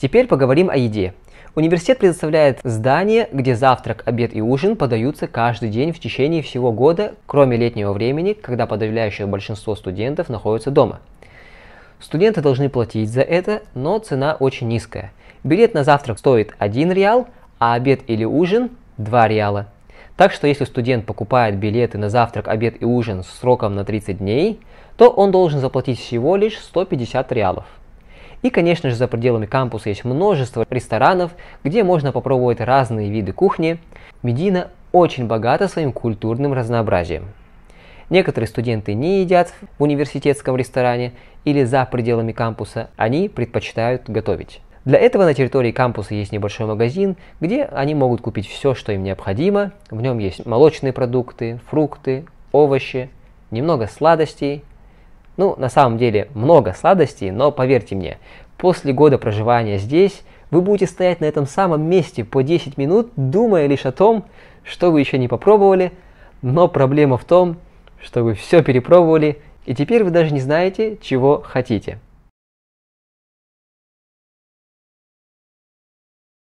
Теперь поговорим о еде. Университет предоставляет здание, где завтрак, обед и ужин подаются каждый день в течение всего года, кроме летнего времени, когда подавляющее большинство студентов находится дома. Студенты должны платить за это, но цена очень низкая. Билет на завтрак стоит 1 реал, а обед или ужин 2 реала. Так что если студент покупает билеты на завтрак, обед и ужин сроком на 30 дней, то он должен заплатить всего лишь 150 реалов. И, конечно же, за пределами кампуса есть множество ресторанов, где можно попробовать разные виды кухни. Медина очень богата своим культурным разнообразием. Некоторые студенты не едят в университетском ресторане или за пределами кампуса, они предпочитают готовить. Для этого на территории кампуса есть небольшой магазин, где они могут купить все, что им необходимо. В нем есть молочные продукты, фрукты, овощи, немного сладостей, ну, на самом деле, много сладостей, но поверьте мне, после года проживания здесь вы будете стоять на этом самом месте по 10 минут, думая лишь о том, что вы еще не попробовали, но проблема в том, что вы все перепробовали, и теперь вы даже не знаете, чего хотите.